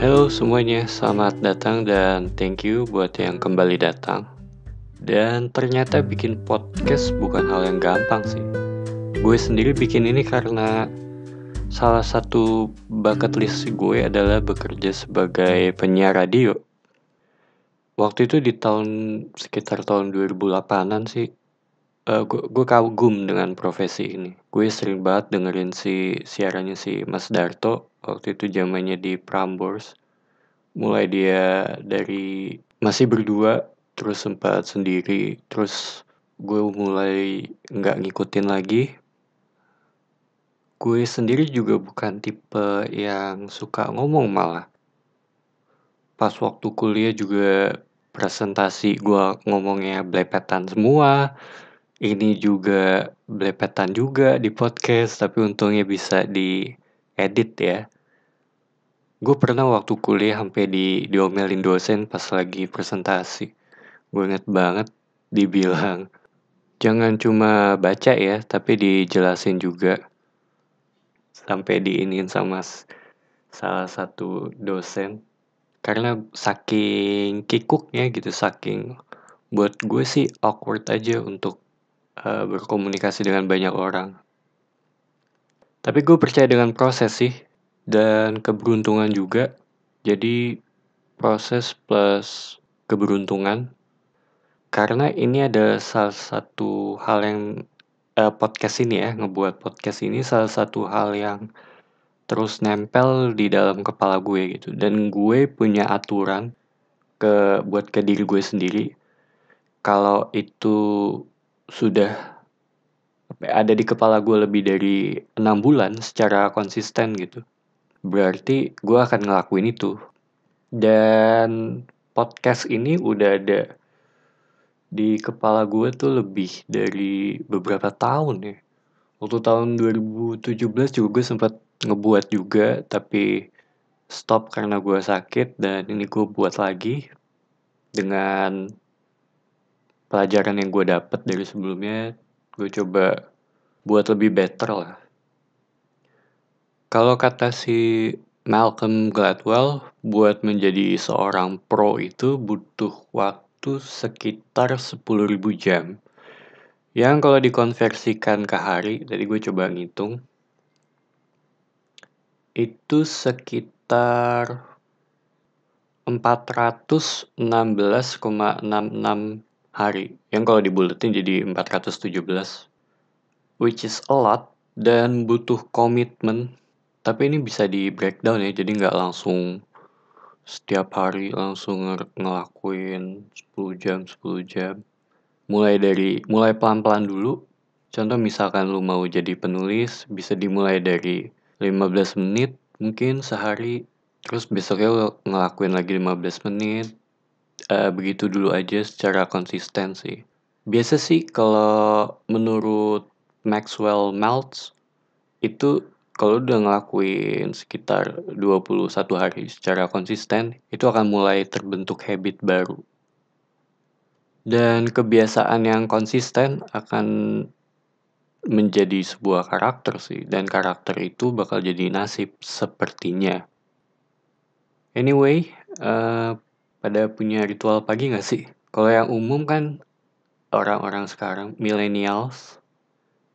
Halo semuanya, selamat datang dan thank you buat yang kembali datang. Dan ternyata bikin podcast bukan hal yang gampang sih. Gue sendiri bikin ini karena salah satu bucket list gue adalah bekerja sebagai penyiar radio. Waktu itu di tahun sekitar tahun 2008-an sih, uh, eh, gue, gue kagum dengan profesi ini. Gue sering banget dengerin si siarannya si Mas Darto waktu itu zamannya di Prambors mulai dia dari masih berdua terus sempat sendiri terus gue mulai nggak ngikutin lagi gue sendiri juga bukan tipe yang suka ngomong malah pas waktu kuliah juga presentasi gue ngomongnya blepetan semua ini juga blepetan juga di podcast tapi untungnya bisa di edit ya. Gue pernah waktu kuliah sampai di diomelin dosen pas lagi presentasi. Gue inget banget dibilang, jangan cuma baca ya, tapi dijelasin juga. Sampai diinin sama salah satu dosen. Karena saking kikuknya gitu, saking buat gue sih awkward aja untuk uh, berkomunikasi dengan banyak orang. Tapi gue percaya dengan proses sih dan keberuntungan juga. Jadi proses plus keberuntungan. Karena ini ada salah satu hal yang eh, podcast ini ya ngebuat podcast ini salah satu hal yang terus nempel di dalam kepala gue gitu. Dan gue punya aturan ke buat ke diri gue sendiri. Kalau itu sudah ada di kepala gue lebih dari enam bulan secara konsisten gitu berarti gue akan ngelakuin itu dan podcast ini udah ada di kepala gue tuh lebih dari beberapa tahun ya waktu tahun 2017 juga gue sempat ngebuat juga tapi stop karena gue sakit dan ini gue buat lagi dengan pelajaran yang gue dapet dari sebelumnya gue coba buat lebih better lah. Kalau kata si Malcolm Gladwell, buat menjadi seorang pro itu butuh waktu sekitar 10.000 jam. Yang kalau dikonversikan ke hari, tadi gue coba ngitung, itu sekitar 416,66 hari yang kalau dibuletin jadi 417 which is a lot dan butuh komitmen tapi ini bisa di breakdown ya jadi nggak langsung setiap hari langsung ngelakuin 10 jam 10 jam mulai dari mulai pelan-pelan dulu contoh misalkan lu mau jadi penulis bisa dimulai dari 15 menit mungkin sehari terus besoknya lu ngelakuin lagi 15 menit uh, begitu dulu aja secara konsisten sih. Biasa sih kalau menurut Maxwell Maltz itu kalau udah ngelakuin sekitar 21 hari secara konsisten, itu akan mulai terbentuk habit baru. Dan kebiasaan yang konsisten akan menjadi sebuah karakter sih, dan karakter itu bakal jadi nasib sepertinya. Anyway, uh, pada punya ritual pagi nggak sih? Kalau yang umum kan orang-orang sekarang, millennials,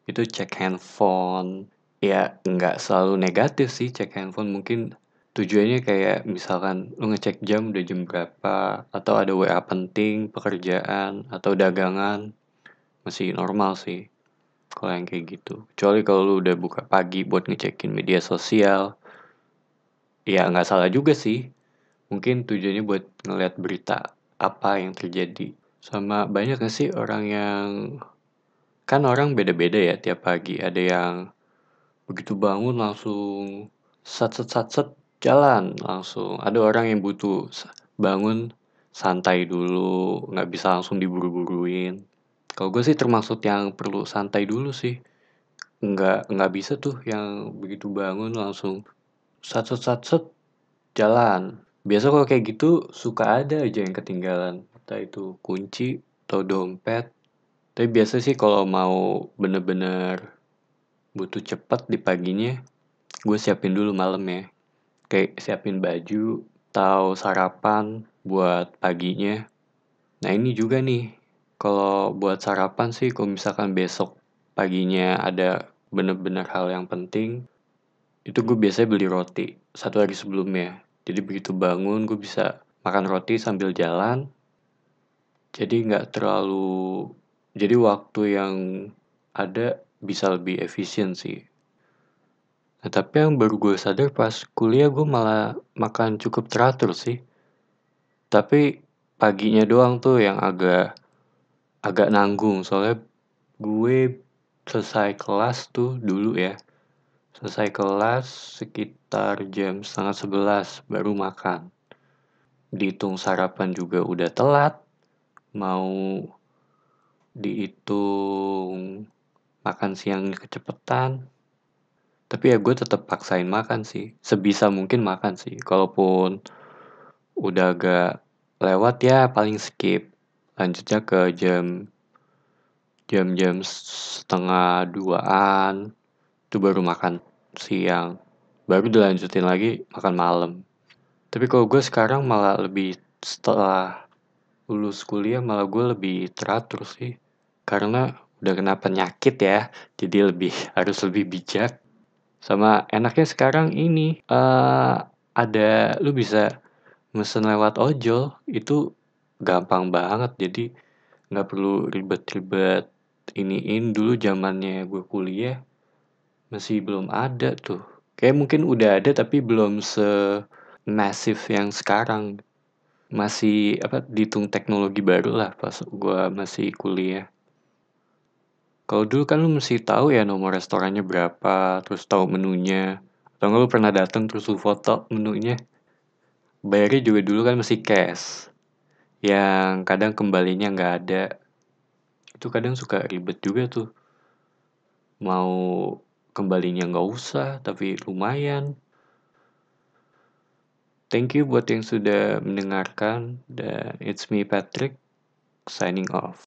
itu cek handphone. Ya nggak selalu negatif sih cek handphone, mungkin tujuannya kayak misalkan lu ngecek jam udah jam berapa atau ada WA penting, pekerjaan atau dagangan masih normal sih kalau yang kayak gitu. Kecuali kalau lu udah buka pagi buat ngecekin media sosial, ya nggak salah juga sih mungkin tujuannya buat ngeliat berita apa yang terjadi sama banyak gak sih orang yang kan orang beda-beda ya tiap pagi ada yang begitu bangun langsung sat set sat set jalan langsung ada orang yang butuh bangun santai dulu nggak bisa langsung diburu-buruin kalau gue sih termasuk yang perlu santai dulu sih nggak nggak bisa tuh yang begitu bangun langsung sat set sat set jalan Biasa kalau kayak gitu suka ada aja yang ketinggalan, entah itu kunci atau dompet. Tapi biasa sih kalau mau bener-bener butuh cepat di paginya, gue siapin dulu malam ya. Kayak siapin baju atau sarapan buat paginya. Nah ini juga nih, kalau buat sarapan sih kalau misalkan besok paginya ada bener-bener hal yang penting, itu gue biasanya beli roti satu hari sebelumnya. Jadi begitu bangun gue bisa makan roti sambil jalan. Jadi nggak terlalu jadi waktu yang ada bisa lebih efisien sih. Nah, tapi yang baru gue sadar pas kuliah gue malah makan cukup teratur sih. Tapi paginya doang tuh yang agak agak nanggung soalnya gue selesai kelas tuh dulu ya Selesai kelas sekitar jam setengah sebelas baru makan. Dihitung sarapan juga udah telat, mau dihitung makan siang kecepetan. Tapi ya gue tetap paksain makan sih, sebisa mungkin makan sih. Kalaupun udah agak lewat ya paling skip. Lanjutnya ke jam jam-jam setengah duaan, itu baru makan siang baru dilanjutin lagi makan malam tapi kalau gue sekarang malah lebih setelah lulus kuliah malah gue lebih teratur sih karena udah kena penyakit ya jadi lebih harus lebih bijak sama enaknya sekarang ini uh, ada lu bisa mesen lewat ojol itu gampang banget jadi nggak perlu ribet-ribet iniin dulu zamannya gue kuliah masih belum ada tuh. Kayak mungkin udah ada tapi belum se masif yang sekarang. Masih apa ditung teknologi baru lah pas gua masih kuliah. Kalau dulu kan lu mesti tahu ya nomor restorannya berapa, terus tahu menunya. Atau nggak lu pernah datang terus lu foto menunya. Bayarnya juga dulu kan masih cash. Yang kadang kembalinya nggak ada. Itu kadang suka ribet juga tuh. Mau kembalinya nggak usah tapi lumayan thank you buat yang sudah mendengarkan dan it's me Patrick signing off